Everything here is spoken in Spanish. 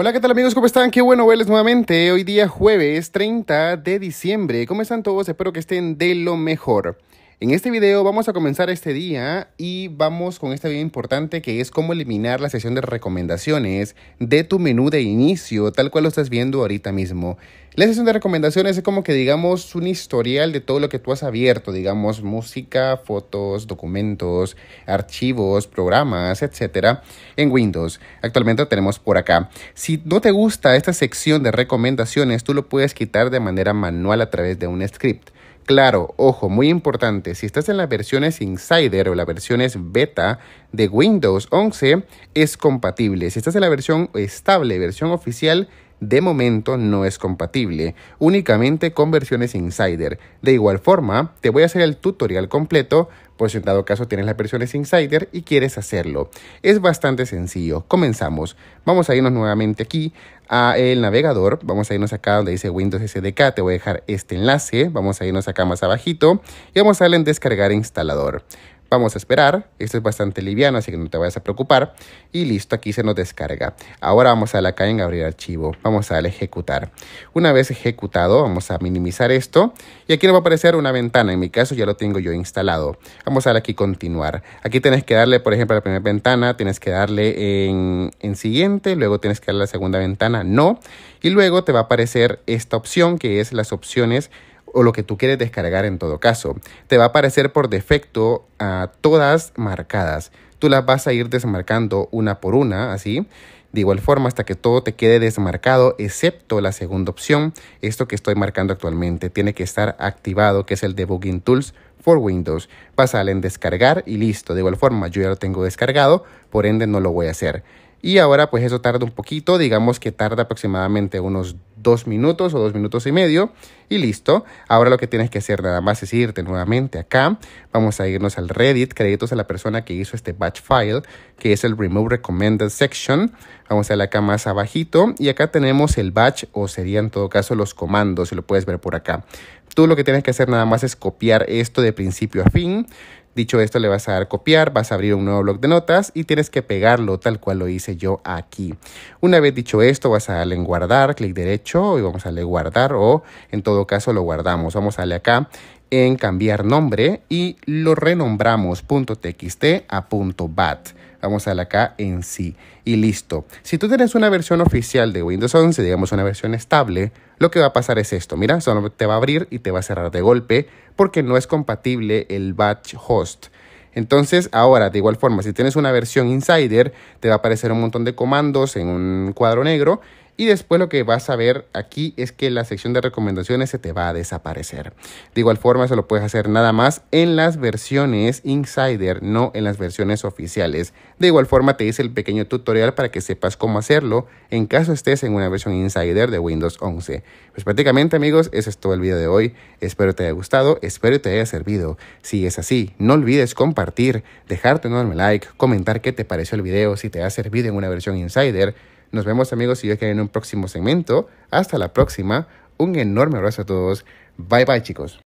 Hola, ¿qué tal amigos? ¿Cómo están? Qué bueno verles nuevamente. Hoy día jueves 30 de diciembre. ¿Cómo están todos? Espero que estén de lo mejor. En este video vamos a comenzar este día y vamos con este video importante que es cómo eliminar la sección de recomendaciones de tu menú de inicio, tal cual lo estás viendo ahorita mismo. La sección de recomendaciones es como que digamos un historial de todo lo que tú has abierto, digamos música, fotos, documentos, archivos, programas, etcétera, en Windows. Actualmente lo tenemos por acá. Si no te gusta esta sección de recomendaciones, tú lo puedes quitar de manera manual a través de un script. Claro, ojo, muy importante, si estás en las versiones Insider o las versiones beta de Windows 11, es compatible. Si estás en la versión estable, versión oficial, de momento no es compatible, únicamente con versiones Insider. De igual forma, te voy a hacer el tutorial completo por si en dado caso tienes las versiones Insider y quieres hacerlo. Es bastante sencillo. Comenzamos. Vamos a irnos nuevamente aquí a el navegador. Vamos a irnos acá donde dice Windows SDK. Te voy a dejar este enlace. Vamos a irnos acá más abajito y vamos a darle en descargar instalador. Vamos a esperar, esto es bastante liviano, así que no te vayas a preocupar. Y listo, aquí se nos descarga. Ahora vamos a la acá en abrir archivo, vamos a darle ejecutar. Una vez ejecutado, vamos a minimizar esto y aquí nos va a aparecer una ventana, en mi caso ya lo tengo yo instalado. Vamos a darle aquí continuar. Aquí tienes que darle, por ejemplo, a la primera ventana, tienes que darle en, en siguiente, luego tienes que darle a la segunda ventana, no. Y luego te va a aparecer esta opción que es las opciones o lo que tú quieres descargar en todo caso. Te va a aparecer por defecto a ah, todas marcadas. Tú las vas a ir desmarcando una por una, así. De igual forma, hasta que todo te quede desmarcado, excepto la segunda opción, esto que estoy marcando actualmente, tiene que estar activado, que es el Debugging Tools for Windows. Vas a en descargar y listo. De igual forma, yo ya lo tengo descargado, por ende no lo voy a hacer. Y ahora pues eso tarda un poquito, digamos que tarda aproximadamente unos dos minutos o dos minutos y medio y listo. Ahora lo que tienes que hacer nada más es irte nuevamente acá. Vamos a irnos al Reddit, créditos a la persona que hizo este batch file, que es el Remove Recommended Section. Vamos a ir acá más abajito y acá tenemos el batch o sería en todo caso los comandos, si lo puedes ver por acá. Tú lo que tienes que hacer nada más es copiar esto de principio a fin. Dicho esto, le vas a dar copiar, vas a abrir un nuevo bloc de notas y tienes que pegarlo tal cual lo hice yo aquí. Una vez dicho esto, vas a darle en guardar, clic derecho y vamos a darle guardar o en todo caso lo guardamos. Vamos a darle acá en cambiar nombre y lo renombramos .txt a .bat. Vamos a la acá en sí y listo. Si tú tienes una versión oficial de Windows 11, digamos una versión estable, lo que va a pasar es esto. Mira, solo te va a abrir y te va a cerrar de golpe porque no es compatible el batch host. Entonces, ahora, de igual forma, si tienes una versión insider, te va a aparecer un montón de comandos en un cuadro negro y después lo que vas a ver aquí es que la sección de recomendaciones se te va a desaparecer. De igual forma, eso lo puedes hacer nada más en las versiones insider, no en las versiones oficiales. De igual forma, te hice el pequeño tutorial para que sepas cómo hacerlo en caso estés en una versión insider de Windows 11. Pues prácticamente, amigos, eso es todo el video de hoy. Espero te haya gustado, espero te haya servido. Si es así, no olvides compartir, dejarte un enorme like, comentar qué te pareció el video, si te ha servido en una versión insider nos vemos amigos y yo que en un próximo segmento. Hasta la próxima. Un enorme abrazo a todos. Bye bye chicos.